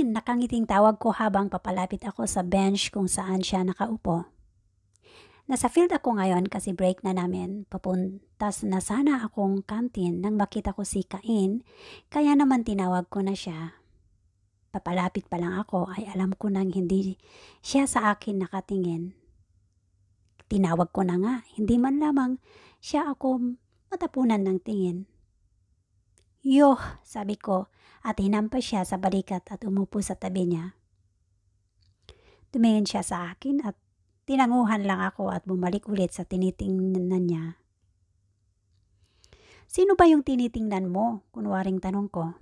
Amin, nakangiting tawag ko habang papalapit ako sa bench kung saan siya nakaupo. Nasa field ako ngayon kasi break na namin. Papuntas na sana akong kantin nang makita ko si Kain, kaya naman tinawag ko na siya. Papalapit pa lang ako ay alam ko nang hindi siya sa akin nakatingin. Tinawag ko na nga, hindi man lamang siya ako matapunan ng tingin. Yoh, sabi ko at hinampas siya sa balikat at umupo sa tabi niya. Tumingin siya sa akin at tinanguhan lang ako at bumalik ulit sa tinitingnan niya. Sino ba yung tinitingnan mo? Kunwaring tanong ko.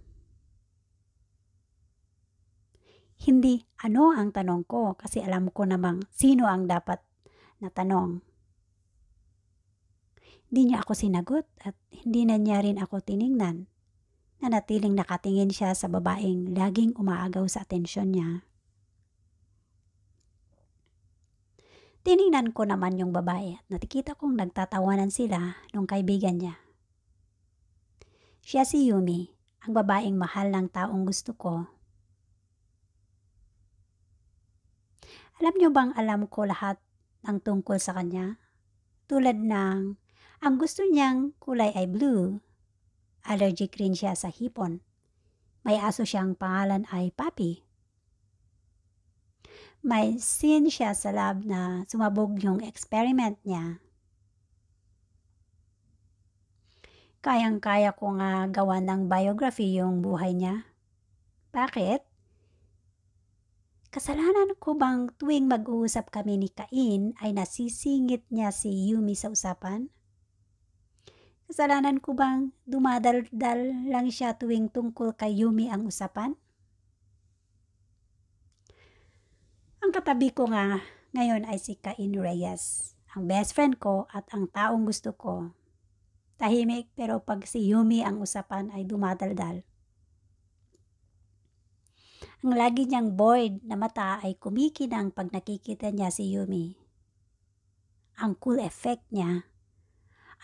Hindi ano ang tanong ko kasi alam ko namang sino ang dapat na tanong. Hindi niya ako sinagot at hindi na niya rin ako tiningnan. Nanatiling nakatingin siya sa babaeng laging umaagaw sa atensyon niya. Tiningnan ko naman yung babae at natikita kong nagtatawanan sila nung kaibigan niya. Siya si Yumi, ang babaeng mahal ng taong gusto ko. Alam niyo bang alam ko lahat ng tungkol sa kanya? Tulad ng ang gusto niyang kulay ay blue, Allergic rin siya sa hipon. May aso siyang pangalan ay Papi. May sin siya sa lab na sumabog yung experiment niya. Kayang-kaya ko nga gawa ng biography yung buhay niya. Bakit? Kasalanan ko bang tuwing mag-uusap kami ni Cain ay nasisingit niya si Yumi sa usapan? Kasalanan ko bang dumadaldal lang siya tuwing tungkol kay Yumi ang usapan? Ang katabi ko nga ngayon ay si Cain Reyes, ang best friend ko at ang taong gusto ko. Tahimik pero pag si Yumi ang usapan ay dumadaldal. Ang lagi niyang bored na mata ay kumikinang pag nakikita niya si Yumi. Ang cool effect niya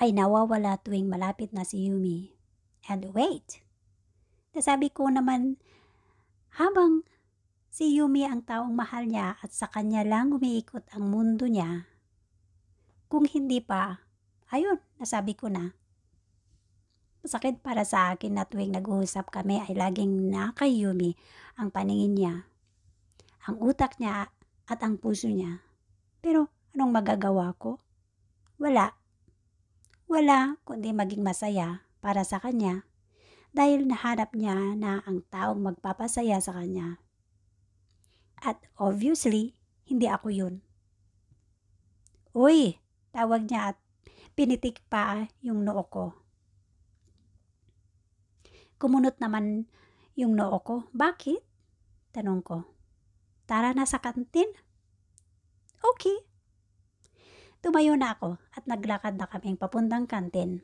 ay nawawala tuwing malapit na si Yumi. And wait! Nasabi ko naman habang si Yumi ang taong mahal niya at sa kanya lang umiikot ang mundo niya, kung hindi pa, ayun, nasabi ko na. Masakit para sa akin na tuwing nag-uusap kami ay laging nakay Yumi ang paningin niya, ang utak niya at ang puso niya. Pero anong magagawa ko? Wala. Wala kundi maging masaya para sa kanya dahil nahanap niya na ang taong magpapasaya sa kanya. At obviously, hindi ako yun. Uy! Tawag niya at pinitik pa yung noo ko. Kumunot naman yung noo ko. Bakit? Tanong ko. Tara na sa kantin. Okay. Tumayo na ako at naglakad na kaming papundang kantin.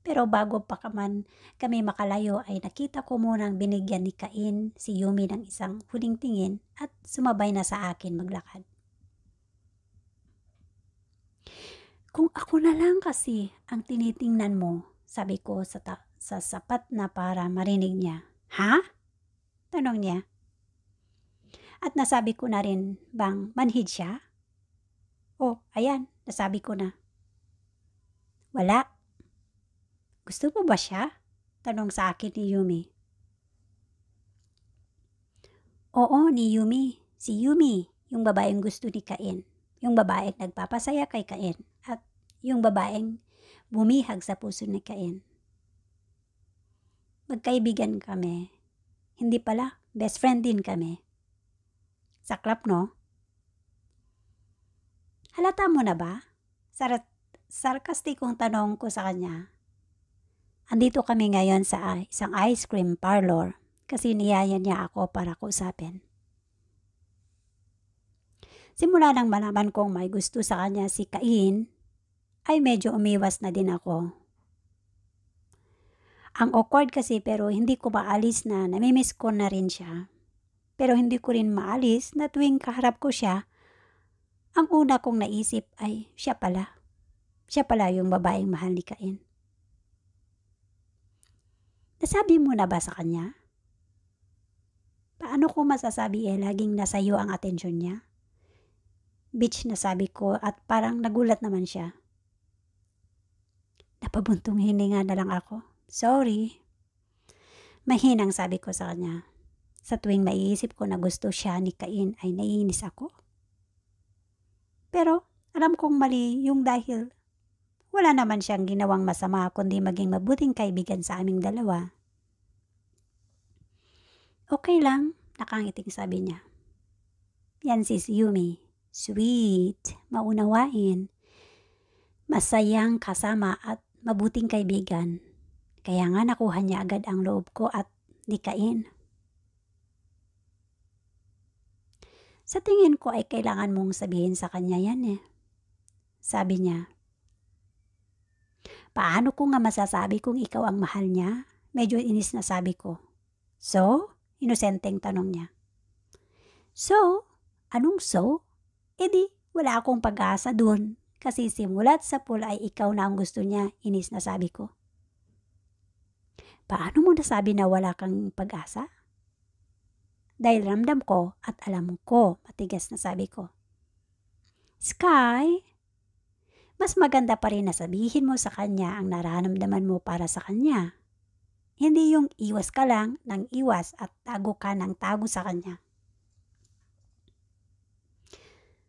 Pero bago pa kaman kami makalayo ay nakita ko munang binigyan ni Kain si Yumi ng isang huling tingin at sumabay na sa akin maglakad. Kung ako na lang kasi ang tinitingnan mo, sabi ko sa, ta- sa sapat na para marinig niya. Ha? Tanong niya. At nasabi ko na rin bang manhid siya? Oh, ayan, nasabi ko na. Wala. Gusto mo ba siya? Tanong sa akin ni Yumi. Oo, ni Yumi. Si Yumi, yung babaeng gusto ni Kain. Yung babaeng nagpapasaya kay Kain. At yung babaeng bumihag sa puso ni Kain. Magkaibigan kami. Hindi pala, best friend din kami. Saklap no? Halata mo na ba? Sar- sarkastikong tanong ko sa kanya. Andito kami ngayon sa ah, isang ice cream parlor kasi niyayan niya ako para kausapin. Simula nang malaman kong may gusto sa kanya si Cain, ay medyo umiwas na din ako. Ang awkward kasi pero hindi ko maalis na namimiss ko na rin siya. Pero hindi ko rin maalis na tuwing kaharap ko siya ang una kong naisip ay siya pala. Siya pala yung babaeng mahal ni Cain. Nasabi mo na ba sa kanya? Paano ko masasabi eh laging nasa iyo ang atensyon niya? Bitch na sabi ko at parang nagulat naman siya. Napabuntong hininga na lang ako. Sorry. Mahinang sabi ko sa kanya. Sa tuwing maiisip ko na gusto siya ni Cain ay naiinis ako. Pero alam kong mali yung dahil wala naman siyang ginawang masama kundi maging mabuting kaibigan sa aming dalawa. Okay lang, nakangiting sabi niya. Yan si Yumi. Sweet, maunawain. Masayang kasama at mabuting kaibigan. Kaya nga nakuha niya agad ang loob ko at nikain. Sa tingin ko ay kailangan mong sabihin sa kanya yan eh. Sabi niya, Paano ko nga masasabi kung ikaw ang mahal niya? Medyo inis na sabi ko. So? Inosenteng tanong niya. So? Anong so? E di, wala akong pag-asa dun. Kasi simulat sa pool ay ikaw na ang gusto niya, inis na sabi ko. Paano mo nasabi na wala kang pag-asa? Dahil ramdam ko at alam ko, matigas na sabi ko. Sky, mas maganda pa rin na sabihin mo sa kanya ang nararamdaman mo para sa kanya. Hindi yung iwas ka lang ng iwas at tago ka ng tago sa kanya.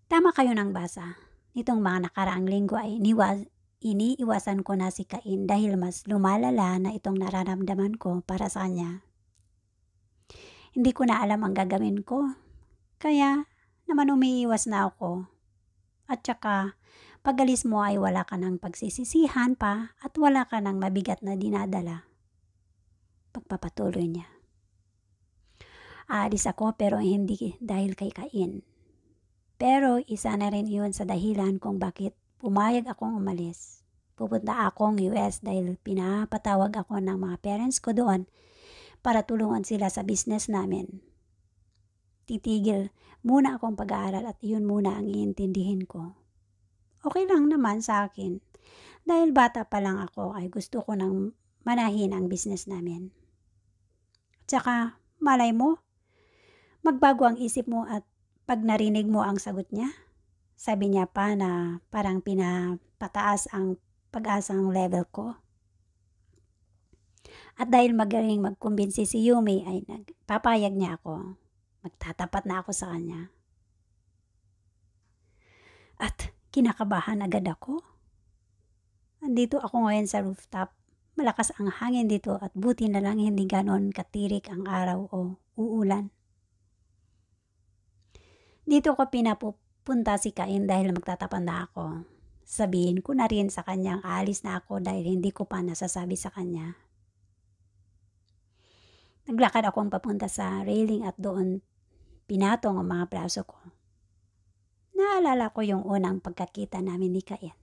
Tama kayo ng basa. Nitong mga nakaraang linggo ay iniwas, iniiwasan ko na si Cain dahil mas lumalala na itong nararamdaman ko para sa kanya hindi ko na alam ang gagawin ko. Kaya naman umiiwas na ako. At saka, pagalis mo ay wala ka ng pagsisisihan pa at wala ka ng mabigat na dinadala. Pagpapatuloy niya. Aalis ako pero hindi dahil kay Kain. Pero isa na rin yun sa dahilan kung bakit pumayag akong umalis. Pupunta akong US dahil pinapatawag ako ng mga parents ko doon para tulungan sila sa business namin. Titigil muna akong pag-aaral at yun muna ang iintindihin ko. Okay lang naman sa akin. Dahil bata pa lang ako ay gusto ko nang manahin ang business namin. Tsaka, malay mo, magbago ang isip mo at pag narinig mo ang sagot niya, sabi niya pa na parang pinapataas ang pag-asang level ko. At dahil magaling magkumbinsi si Yumi ay nagpapayag niya ako. Magtatapat na ako sa kanya. At kinakabahan agad ako. Andito ako ngayon sa rooftop. Malakas ang hangin dito at buti na lang hindi ganon katirik ang araw o uulan. Dito ko pinapupunta si Kain dahil magtatapan na ako. Sabihin ko na rin sa kanya alis na ako dahil hindi ko pa nasasabi sa kanya Naglakad akong papunta sa railing at doon pinatong ang mga braso ko. Naalala ko yung unang pagkakita namin ni Kain.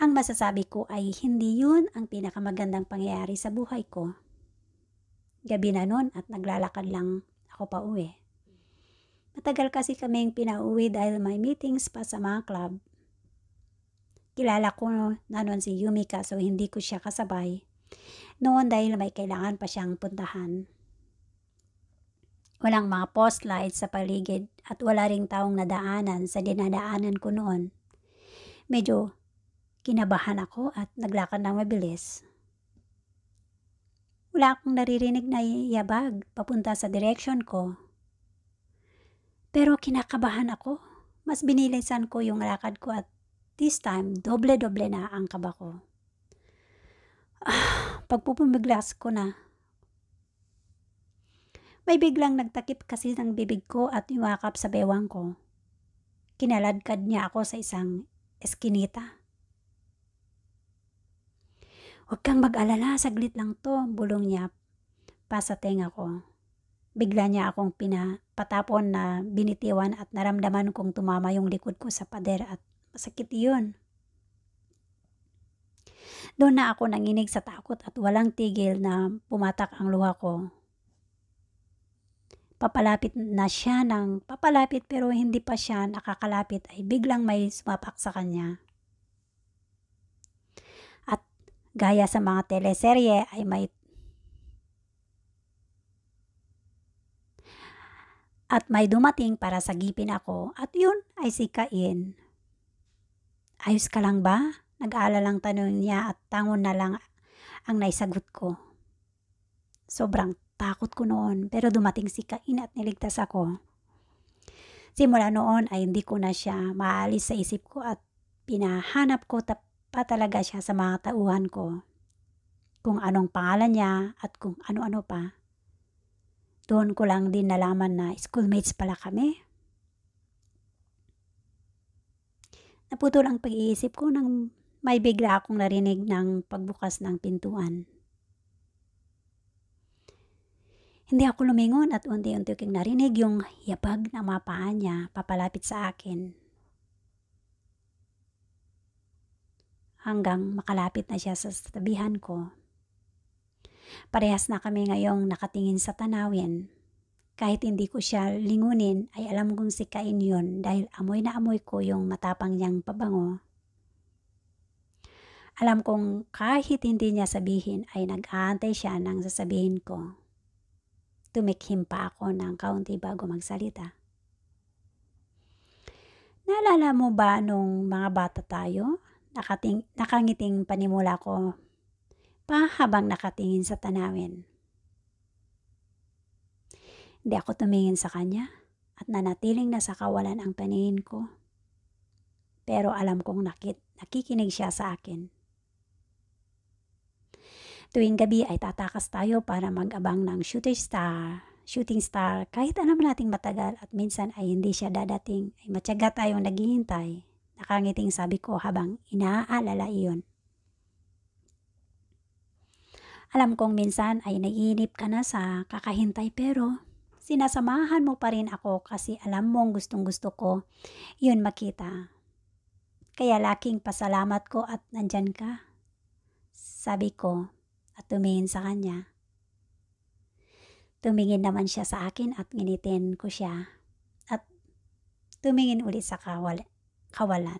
Ang masasabi ko ay hindi yun ang pinakamagandang pangyayari sa buhay ko. Gabi na noon at naglalakad lang ako pa uwi. Matagal kasi kaming pinauwi dahil may meetings pa sa mga club. Kilala ko na noon si Yumika so hindi ko siya kasabay noon dahil may kailangan pa siyang puntahan. Walang mga post lights sa paligid at wala ring taong nadaanan sa dinadaanan ko noon. Medyo kinabahan ako at naglakad ng mabilis. Wala akong naririnig na yabag papunta sa direksyon ko. Pero kinakabahan ako. Mas binilisan ko yung lakad ko at this time, doble-doble na ang kaba ko. pagpupumiglas ko na. May biglang nagtakip kasi ng bibig ko at yumakap sa bewang ko. Kinaladkad niya ako sa isang eskinita. Huwag kang mag-alala, saglit lang to, bulong niya Pasateng ako. Bigla niya akong pinapatapon na binitiwan at naramdaman kong tumama yung likod ko sa pader at masakit yun. Doon na ako nanginig sa takot at walang tigil na pumatak ang luha ko. Papalapit na siya ng papalapit pero hindi pa siya nakakalapit ay biglang may sumapak sa kanya. At gaya sa mga teleserye ay may at may dumating para sagipin ako at yun ay si Kain. Ayos ka lang ba? Nag-aalalang tanong niya at tangon na lang ang naisagot ko. Sobrang takot ko noon pero dumating si Kain at niligtas ako. Simula noon ay hindi ko na siya maalis sa isip ko at pinahanap ko pa talaga siya sa mga tauhan ko. Kung anong pangalan niya at kung ano-ano pa. Doon ko lang din nalaman na schoolmates pala kami. Naputol ang pag-iisip ko nang may bigla akong narinig ng pagbukas ng pintuan. Hindi ako lumingon at unti-unti kong narinig yung yabag ng mga paa niya papalapit sa akin. Hanggang makalapit na siya sa tabihan ko. Parehas na kami ngayong nakatingin sa tanawin. Kahit hindi ko siya lingunin ay alam kong sikain yun dahil amoy na amoy ko yung matapang niyang pabango alam kong kahit hindi niya sabihin ay nag-aantay siya nang sasabihin ko. Tumikhim pa ako ng kaunti bago magsalita. Naalala mo ba nung mga bata tayo? Nakating, nakangiting panimula ko pa habang nakatingin sa tanawin. Hindi ako tumingin sa kanya at nanatiling nasa kawalan ang paningin ko. Pero alam kong nakit, nakikinig siya sa akin. Tuwing gabi ay tatakas tayo para mag-abang ng shooting star. Shooting star, kahit alam nating matagal at minsan ay hindi siya dadating, ay matyaga tayong naghihintay. Nakangiting sabi ko habang inaalala iyon. Alam kong minsan ay naiinip ka na sa kakahintay pero sinasamahan mo pa rin ako kasi alam mong gustong gusto ko yun makita. Kaya laking pasalamat ko at nandyan ka. Sabi ko, at tumingin sa kanya. Tumingin naman siya sa akin at nginitin ko siya at tumingin ulit sa kawal kawalan.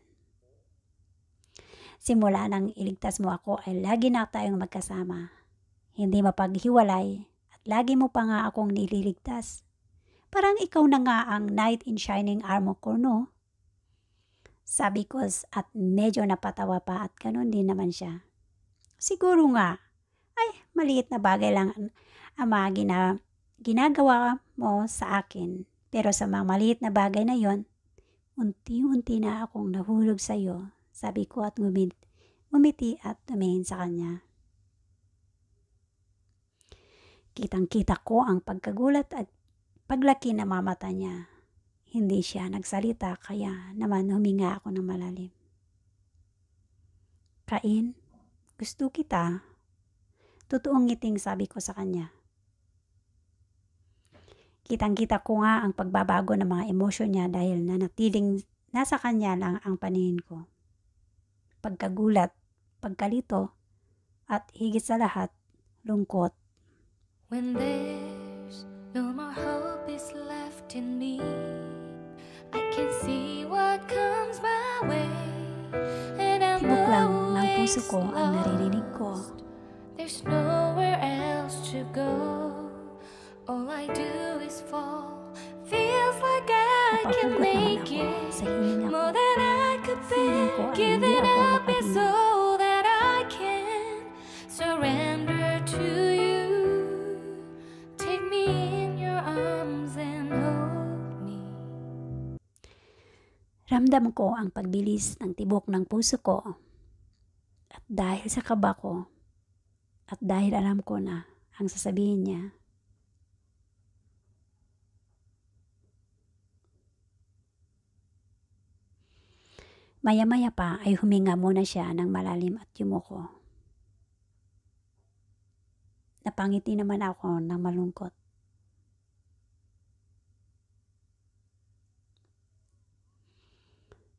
Simula nang iligtas mo ako ay lagi na tayong magkasama. Hindi mapaghiwalay at lagi mo pa nga akong nililigtas. Parang ikaw na nga ang knight in shining armor ko, no? Sabi ko at medyo napatawa pa at ganun din naman siya. Siguro nga, ay maliit na bagay lang ama gina, ginagawa mo sa akin. Pero sa mga maliit na bagay na yon, unti-unti na akong nahulog sa iyo, sabi ko at ngumit, ngumiti at tumingin sa kanya. Kitang-kita ko ang pagkagulat at paglaki ng mamata niya. Hindi siya nagsalita kaya naman huminga ako ng malalim. Kain, gusto kita Totoong ngiting sabi ko sa kanya. Kitang-kita ko nga ang pagbabago ng mga emosyon niya dahil nanatiling nasa kanya lang ang paningin ko. Pagkagulat, pagkalito, at higit sa lahat, lungkot. When there's no more hope is left in me, I can see what comes my way. Tibok lang ng puso ko ang naririnig ko There's nowhere else to go. All I do is fall. Feels like I can make it. More than I could bear. Giving up is all that I can. Surrender to you. Take me in your arms and hold me. Ramdam ko ang pagbilis ng tibok ng puso ko. At dahil sa kaba ko, at dahil alam ko na ang sasabihin niya, Maya-maya pa ay huminga muna siya ng malalim at yumuko. Napangiti naman ako ng malungkot.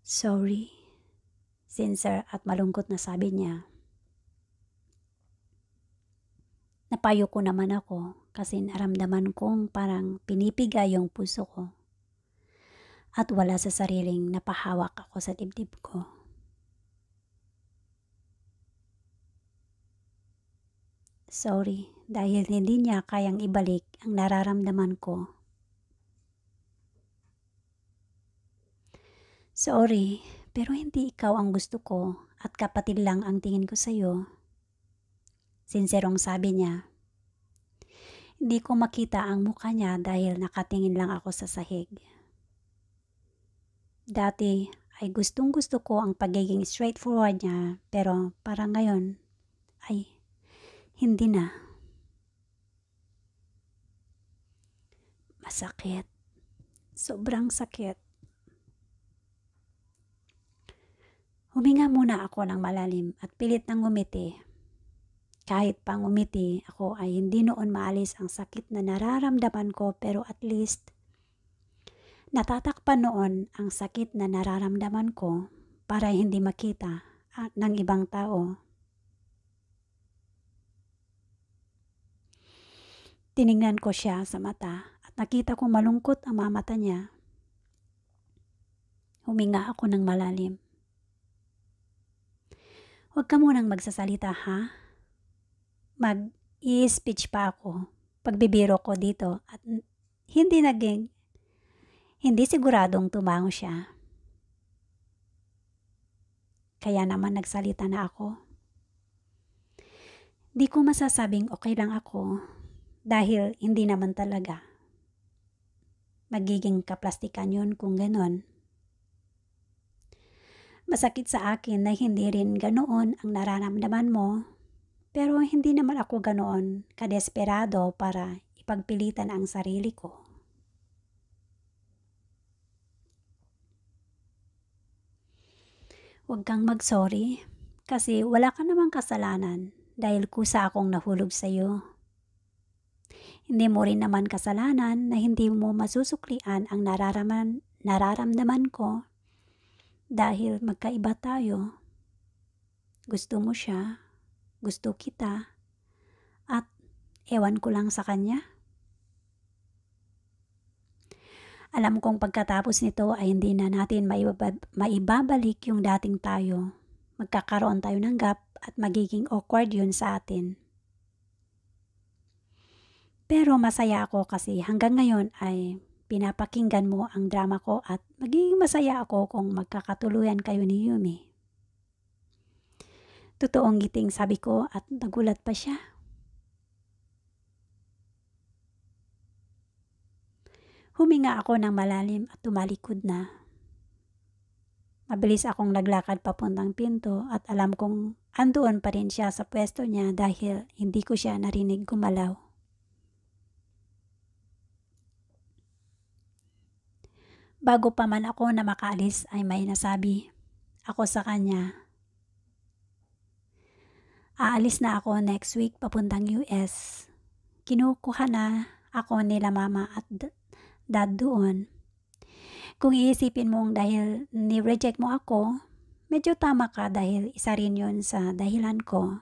Sorry, sincere at malungkot na sabi niya Napayo ko naman ako kasi naramdaman kong parang pinipiga yung puso ko. At wala sa sariling napahawak ako sa dibdib ko. Sorry dahil hindi niya kayang ibalik ang nararamdaman ko. Sorry, pero hindi ikaw ang gusto ko at kapatid lang ang tingin ko sa iyo. Sinserong sabi niya. Hindi ko makita ang mukha niya dahil nakatingin lang ako sa sahig. Dati ay gustong gusto ko ang pagiging straightforward niya pero para ngayon ay hindi na. Masakit. Sobrang sakit. Huminga muna ako ng malalim at pilit ng ngumiti kahit pang umiti, ako ay hindi noon maalis ang sakit na nararamdaman ko pero at least natatakpan noon ang sakit na nararamdaman ko para hindi makita ah, ng ibang tao. Tiningnan ko siya sa mata at nakita kong malungkot ang mamata niya. Huminga ako ng malalim. Huwag ka munang magsasalita ha, mag-i-speech pa ako pagbibiro ko dito at hindi naging hindi siguradong tumango siya. Kaya naman nagsalita na ako. Di ko masasabing okay lang ako dahil hindi naman talaga. Magiging kaplastikan yun kung ganon. Masakit sa akin na hindi rin ganoon ang nararamdaman mo pero hindi naman ako ganoon kadesperado para ipagpilitan ang sarili ko. Huwag kang mag-sorry kasi wala ka namang kasalanan dahil kusa akong nahulog sa iyo. Hindi mo rin naman kasalanan na hindi mo masusuklian ang nararaman, nararamdaman ko dahil magkaiba tayo. Gusto mo siya, gusto kita, at ewan ko lang sa kanya. Alam kong pagkatapos nito ay hindi na natin maibabalik yung dating tayo. Magkakaroon tayo ng gap at magiging awkward yun sa atin. Pero masaya ako kasi hanggang ngayon ay pinapakinggan mo ang drama ko at magiging masaya ako kung magkakatuluyan kayo ni Yumi. Totoong giting sabi ko at nagulat pa siya. Huminga ako ng malalim at tumalikod na. Mabilis akong naglakad papuntang pinto at alam kong andoon pa rin siya sa pwesto niya dahil hindi ko siya narinig gumalaw. Bago pa man ako na makaalis ay may nasabi. Ako sa kanya, aalis na ako next week papuntang US. Kinukuha na ako nila mama at dad doon. Kung iisipin mong dahil ni-reject mo ako, medyo tama ka dahil isa rin yon sa dahilan ko.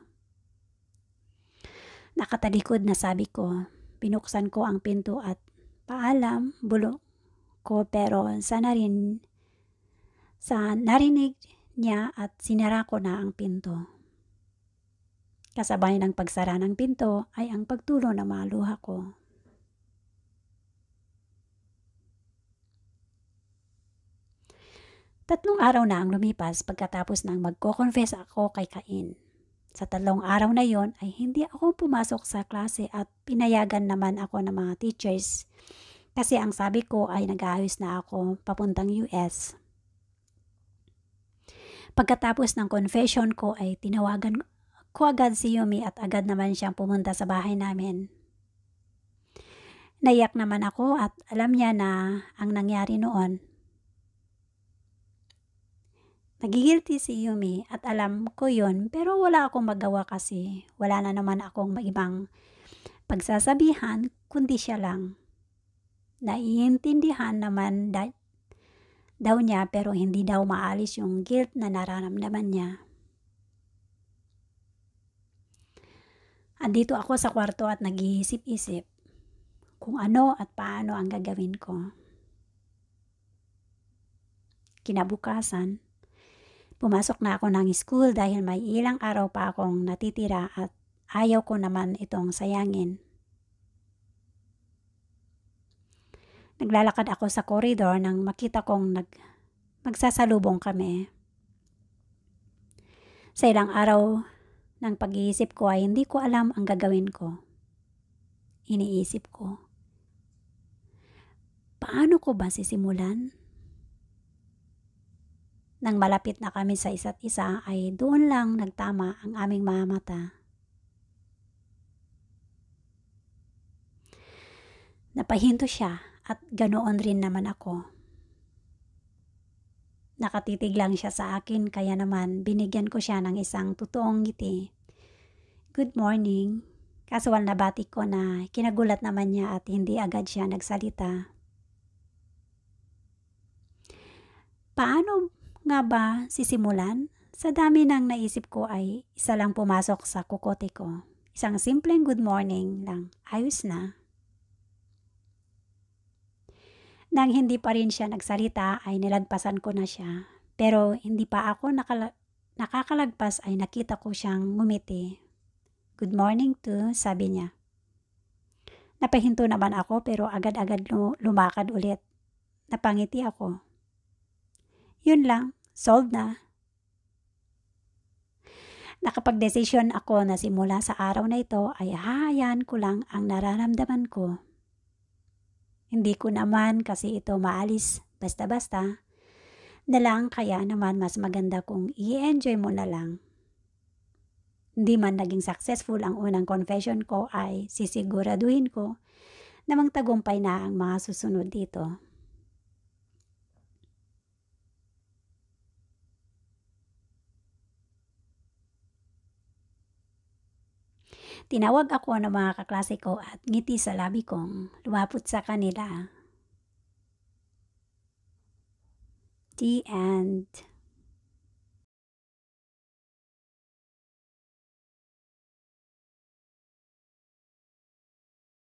Nakatalikod na sabi ko, pinuksan ko ang pinto at paalam, bulo ko pero sana rin sa narinig niya at sinara ko na ang pinto. Kasabay ng pagsara ng pinto ay ang pagtulo ng mga luha ko. Tatlong araw na ang lumipas pagkatapos ng magko-confess ako kay Cain. Sa tatlong araw na yon ay hindi ako pumasok sa klase at pinayagan naman ako ng mga teachers kasi ang sabi ko ay nag-aayos na ako papuntang US. Pagkatapos ng confession ko ay tinawagan ko agad si Yumi at agad naman siyang pumunta sa bahay namin. Naiyak naman ako at alam niya na ang nangyari noon. Nagigilty si Yumi at alam ko yon pero wala akong magawa kasi wala na naman akong ibang pagsasabihan kundi siya lang. Naiintindihan naman da- daw niya pero hindi daw maalis yung guilt na nararamdaman niya. Andito ako sa kwarto at nag-iisip-isip kung ano at paano ang gagawin ko. Kinabukasan, pumasok na ako ng school dahil may ilang araw pa akong natitira at ayaw ko naman itong sayangin. Naglalakad ako sa koridor nang makita kong nag magsasalubong kami. Sa ilang araw ng pag-iisip ko ay hindi ko alam ang gagawin ko. Iniisip ko, paano ko ba sisimulan? Nang malapit na kami sa isa't isa ay doon lang nagtama ang aming mga mata. Napahinto siya at ganoon rin naman ako. Nakatitig lang siya sa akin kaya naman binigyan ko siya ng isang totoong ngiti. Good morning. Kaswal na bati ko na kinagulat naman niya at hindi agad siya nagsalita. Paano nga ba sisimulan? Sa dami ng naisip ko ay isa lang pumasok sa kukote ko. Isang simpleng good morning lang. Ayos na. Nang hindi pa rin siya nagsalita ay nilagpasan ko na siya. Pero hindi pa ako nakala- nakakalagpas ay nakita ko siyang ngumiti. Good morning to, sabi niya. Napahinto naman ako pero agad-agad lumakad ulit. Napangiti ako. Yun lang, solved na. Nakapag-desisyon ako na simula sa araw na ito ay hahayaan ko lang ang nararamdaman ko hindi ko naman kasi ito maalis basta-basta na lang kaya naman mas maganda kung i-enjoy mo na lang. Hindi man naging successful ang unang confession ko ay sisiguraduhin ko na magtagumpay na ang mga susunod dito. Tinawag ako ng mga kaklase ko at ngiti sa labi kong lumapot sa kanila. The end.